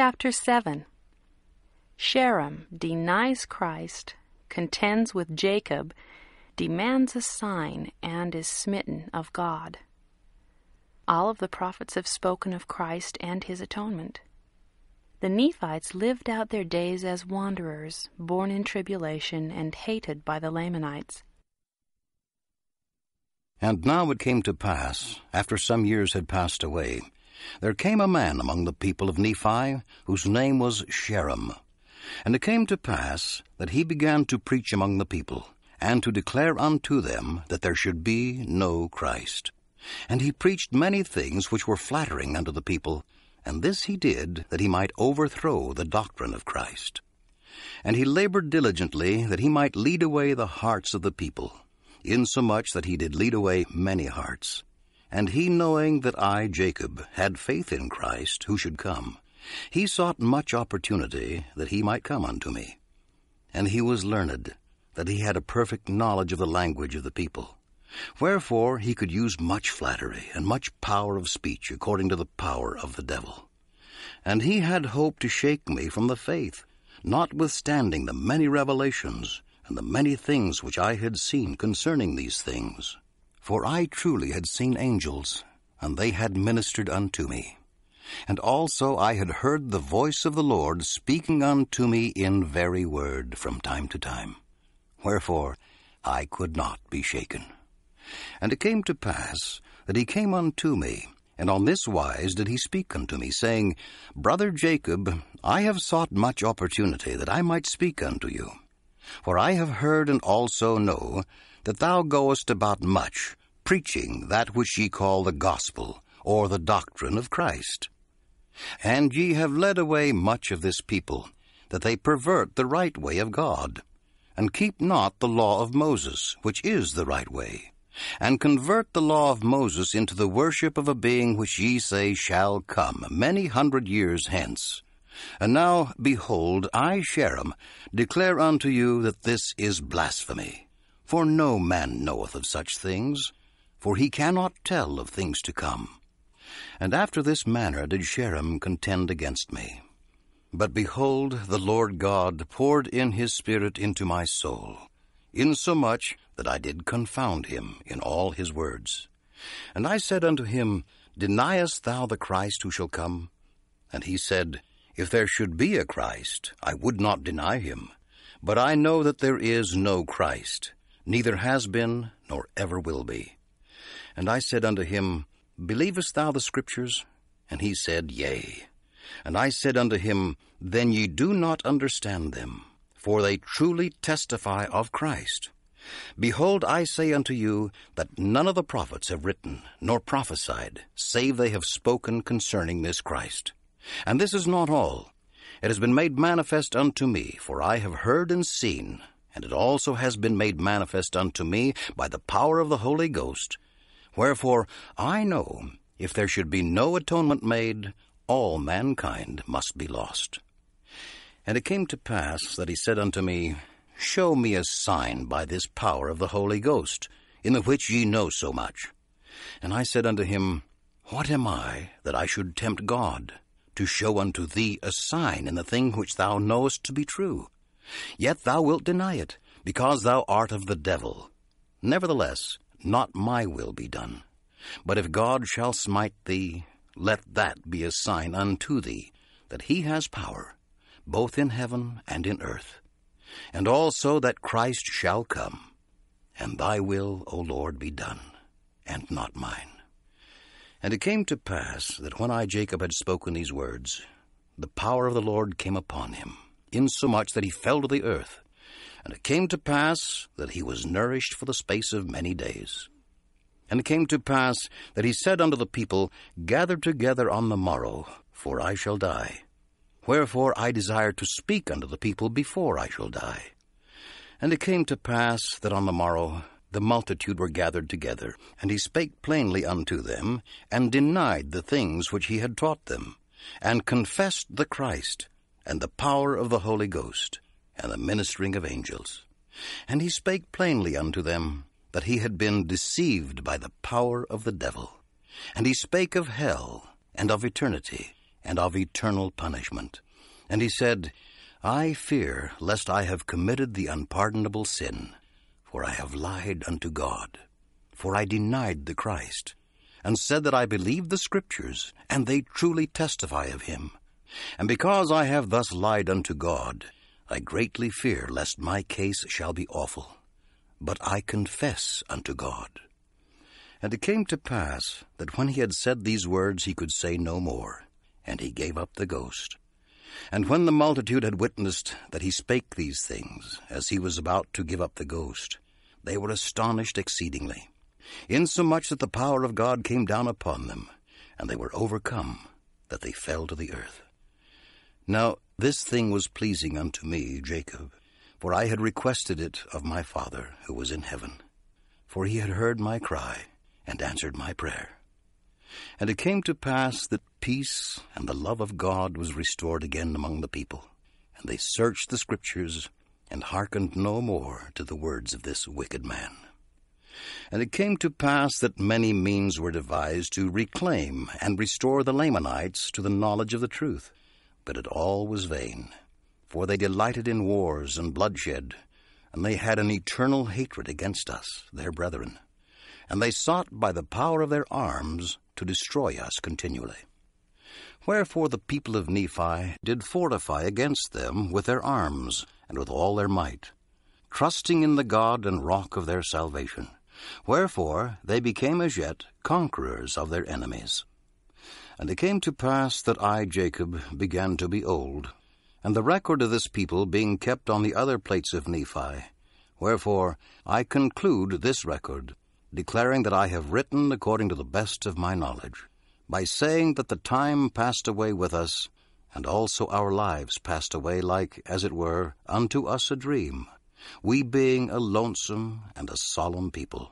Chapter 7 Sherem denies Christ, contends with Jacob, demands a sign, and is smitten of God. All of the prophets have spoken of Christ and his atonement. The Nephites lived out their days as wanderers, born in tribulation and hated by the Lamanites. And now it came to pass, after some years had passed away, there came a man among the people of Nephi, whose name was Sherem. And it came to pass that he began to preach among the people, and to declare unto them that there should be no Christ. And he preached many things which were flattering unto the people, and this he did that he might overthrow the doctrine of Christ. And he labored diligently that he might lead away the hearts of the people, insomuch that he did lead away many hearts. And he, knowing that I, Jacob, had faith in Christ, who should come, he sought much opportunity that he might come unto me. And he was learned, that he had a perfect knowledge of the language of the people. Wherefore he could use much flattery and much power of speech according to the power of the devil. And he had hope to shake me from the faith, notwithstanding the many revelations and the many things which I had seen concerning these things. For I truly had seen angels, and they had ministered unto me. And also I had heard the voice of the Lord speaking unto me in very word from time to time. Wherefore I could not be shaken. And it came to pass that he came unto me, and on this wise did he speak unto me, saying, Brother Jacob, I have sought much opportunity that I might speak unto you. For I have heard and also know that thou goest about much, preaching that which ye call the gospel, or the doctrine of Christ. And ye have led away much of this people, that they pervert the right way of God, and keep not the law of Moses, which is the right way, and convert the law of Moses into the worship of a being which ye say shall come many hundred years hence. And now, behold, I, Sherem, declare unto you that this is blasphemy. For no man knoweth of such things, for he cannot tell of things to come. And after this manner did Sherem contend against me. But behold, the Lord God poured in his Spirit into my soul, insomuch that I did confound him in all his words. And I said unto him, Deniest thou the Christ who shall come? And he said, If there should be a Christ, I would not deny him. But I know that there is no Christ neither has been nor ever will be. And I said unto him, Believest thou the Scriptures? And he said, Yea. And I said unto him, Then ye do not understand them, for they truly testify of Christ. Behold, I say unto you, that none of the prophets have written, nor prophesied, save they have spoken concerning this Christ. And this is not all. It has been made manifest unto me, for I have heard and seen and it also has been made manifest unto me by the power of the Holy Ghost. Wherefore I know, if there should be no atonement made, all mankind must be lost. And it came to pass that he said unto me, Show me a sign by this power of the Holy Ghost, in the which ye know so much. And I said unto him, What am I that I should tempt God, to show unto thee a sign in the thing which thou knowest to be true? Yet thou wilt deny it, because thou art of the devil. Nevertheless, not my will be done. But if God shall smite thee, let that be a sign unto thee, that he has power, both in heaven and in earth, and also that Christ shall come, and thy will, O Lord, be done, and not mine. And it came to pass that when I, Jacob, had spoken these words, the power of the Lord came upon him insomuch that he fell to the earth. And it came to pass that he was nourished for the space of many days. And it came to pass that he said unto the people, Gather together on the morrow, for I shall die. Wherefore I desire to speak unto the people before I shall die. And it came to pass that on the morrow the multitude were gathered together, and he spake plainly unto them, and denied the things which he had taught them, and confessed the Christ, and the power of the Holy Ghost, and the ministering of angels. And he spake plainly unto them that he had been deceived by the power of the devil. And he spake of hell, and of eternity, and of eternal punishment. And he said, I fear lest I have committed the unpardonable sin, for I have lied unto God. For I denied the Christ, and said that I believed the Scriptures, and they truly testify of him. And because I have thus lied unto God, I greatly fear lest my case shall be awful. But I confess unto God. And it came to pass that when he had said these words, he could say no more, and he gave up the ghost. And when the multitude had witnessed that he spake these things, as he was about to give up the ghost, they were astonished exceedingly, insomuch that the power of God came down upon them, and they were overcome, that they fell to the earth. Now this thing was pleasing unto me, Jacob, for I had requested it of my Father who was in heaven. For he had heard my cry, and answered my prayer. And it came to pass that peace and the love of God was restored again among the people. And they searched the Scriptures, and hearkened no more to the words of this wicked man. And it came to pass that many means were devised to reclaim and restore the Lamanites to the knowledge of the truth, but it all was vain. For they delighted in wars and bloodshed, and they had an eternal hatred against us, their brethren. And they sought by the power of their arms to destroy us continually. Wherefore the people of Nephi did fortify against them with their arms and with all their might, trusting in the God and rock of their salvation. Wherefore they became as yet conquerors of their enemies. And it came to pass that I, Jacob, began to be old, and the record of this people being kept on the other plates of Nephi. Wherefore I conclude this record, declaring that I have written according to the best of my knowledge, by saying that the time passed away with us, and also our lives passed away like, as it were, unto us a dream, we being a lonesome and a solemn people,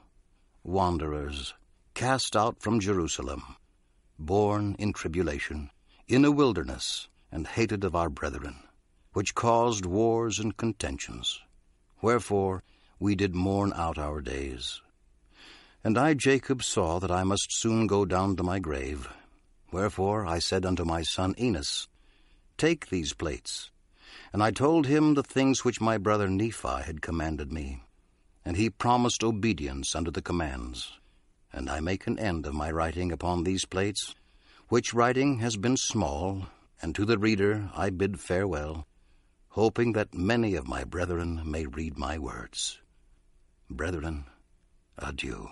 wanderers, cast out from Jerusalem born in tribulation, in a wilderness, and hated of our brethren, which caused wars and contentions. Wherefore we did mourn out our days. And I, Jacob, saw that I must soon go down to my grave. Wherefore I said unto my son Enos, Take these plates. And I told him the things which my brother Nephi had commanded me. And he promised obedience unto the commands and I make an end of my writing upon these plates, which writing has been small, and to the reader I bid farewell, hoping that many of my brethren may read my words. Brethren, adieu.